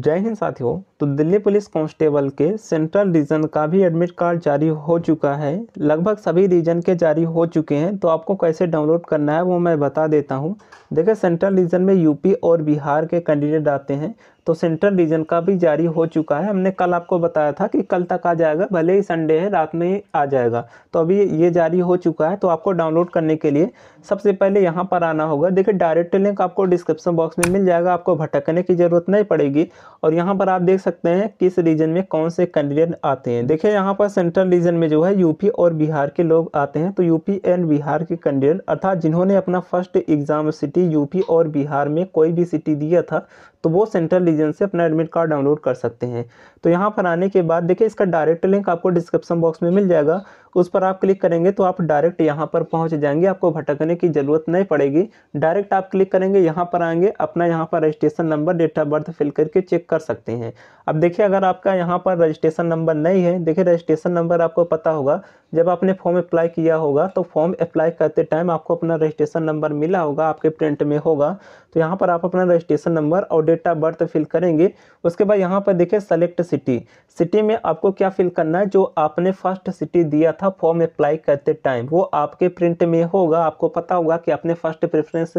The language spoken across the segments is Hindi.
जय हिंद साथियों तो दिल्ली पुलिस कांस्टेबल के सेंट्रल रीजन का भी एडमिट कार्ड जारी हो चुका है लगभग सभी रीजन के जारी हो चुके हैं तो आपको कैसे डाउनलोड करना है वो मैं बता देता हूँ देखिए सेंट्रल रीजन में यूपी और बिहार के कैंडिडेट आते हैं तो सेंट्रल रीजन का भी जारी हो चुका है हमने कल आपको बताया था कि कल तक आ जाएगा भले ही संडे है रात में ही आ जाएगा तो अभी ये जारी हो चुका है तो आपको डाउनलोड करने के लिए सबसे पहले यहाँ पर आना होगा देखिए डायरेक्ट लिंक आपको डिस्क्रिप्शन बॉक्स में मिल जाएगा आपको भटकने की ज़रूरत नहीं पड़ेगी और यहाँ पर आप देख सकते सकते हैं किस रीजन में कौन से कैंडिडेट आते हैं देखिए यहाँ पर सेंट्रल रीजन में जो है यूपी और बिहार के लोग आते हैं तो यूपी एंड बिहार के कैंडिडेट अर्थात जिन्होंने अपना फर्स्ट एग्जाम सिटी यूपी और बिहार में कोई भी सिटी दिया था तो वो सेंट्रल रीजन से अपना एडमिट कार्ड डाउनलोड कर सकते हैं तो यहाँ पर आने के बाद देखिए इसका डायरेक्ट लिंक आपको डिस्क्रिप्शन बॉक्स में मिल जाएगा उस पर आप क्लिक करेंगे तो आप डायरेक्ट यहाँ पर पहुँच जाएंगे आपको भटकने की ज़रूरत नहीं पड़ेगी डायरेक्ट आप क्लिक करेंगे यहाँ पर आएंगे अपना यहाँ पर registration number date of birth fill करके चेक कर सकते हैं अब देखिए अगर आपका यहाँ पर रजिस्ट्रेशन नंबर नहीं है देखिए रजिस्ट्रेशन नंबर आपको पता होगा जब आपने फॉर्म अप्लाई किया होगा तो फॉर्म अप्लाई करते टाइम आपको अपना रजिस्ट्रेशन नंबर मिला होगा आपके प्रिंट में होगा तो यहाँ पर आप अपना रजिस्ट्रेशन नंबर और डेट ऑफ बर्थ फिल करेंगे उसके बाद यहाँ पर देखिए सेलेक्ट सिटी सिटी में आपको क्या फिल करना है जो आपने फर्स्ट सिटी दिया था फॉर्म अप्लाई करते टाइम वो आपके प्रिंट में होगा आपको पता होगा कि आपने फर्स्ट प्रेफरेंस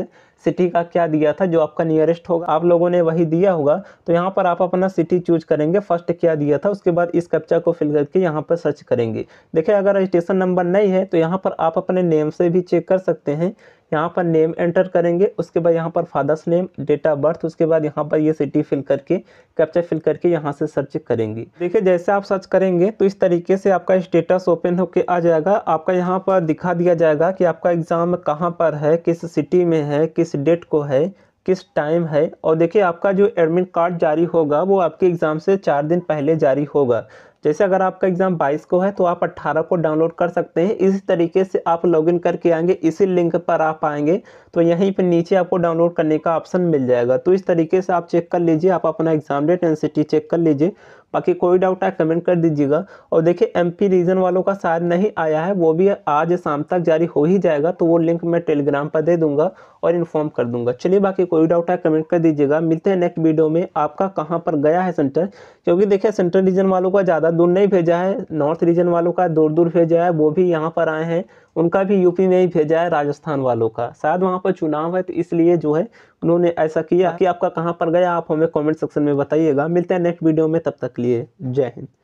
सिटी का क्या दिया था जो आपका नियरेस्ट होगा आप लोगों ने वही दिया होगा तो यहाँ पर आप अपना सिटी चूज करेंगे फर्स्ट क्या दिया था उसके बाद इस कप्चा को फिल करके यहाँ पर सर्च करेंगे देखिए अगर रजिस्ट्रेशन नंबर नहीं है तो यहाँ पर आप अपने नेम से भी चेक कर सकते हैं यहाँ पर नेम एंटर करेंगे उसके बाद यहाँ पर father's name date of birth उसके बाद यहाँ पर ये सिटी फिल करके कैप्चा फिल करके यहाँ से सर्च करेंगे देखिए जैसे आप सर्च करेंगे तो इस तरीके से आपका स्टेटस ओपन होकर आ जाएगा आपका यहाँ पर दिखा दिया जाएगा कि आपका एग्ज़ाम कहाँ पर है किस सिटी में है किस डेट को है किस टाइम है और देखिए आपका जो एडमिट कार्ड जारी होगा वो आपके एग्ज़ाम से चार दिन पहले जारी होगा जैसे अगर आपका एग्ज़ाम 22 को है तो आप 18 को डाउनलोड कर सकते हैं इसी तरीके से आप लॉगिन करके आएंगे इसी लिंक पर आप आएंगे तो यहीं पर नीचे आपको डाउनलोड करने का ऑप्शन मिल जाएगा तो इस तरीके से आप चेक कर लीजिए आप अपना एग्ज़ाम डेट एन चेक कर लीजिए बाकी कोई डाउट है कमेंट कर दीजिएगा और देखिए एमपी रीजन वालों का शायद नहीं आया है वो भी आज शाम तक जारी हो ही जाएगा तो वो लिंक मैं टेलीग्राम पर दे दूंगा और इन्फॉर्म कर दूंगा चलिए बाकी कोई डाउट है कमेंट कर दीजिएगा मिलते हैं नेक्स्ट वीडियो में आपका कहाँ पर गया है सेंटर क्योंकि देखिए सेंट्रल रीजन वालों का ज़्यादा दूर नहीं भेजा है नॉर्थ रीजन वालों का दूर दूर भेजा है वो भी यहाँ पर आए हैं उनका भी यूपी में ही भेजा है राजस्थान वालों का शायद वहाँ पर चुनाव है तो इसलिए जो है उन्होंने ऐसा किया कि आपका कहाँ पर गया आप हमें कमेंट सेक्शन में बताइएगा मिलते हैं नेक्स्ट वीडियो में तब तक लिए जय हिंद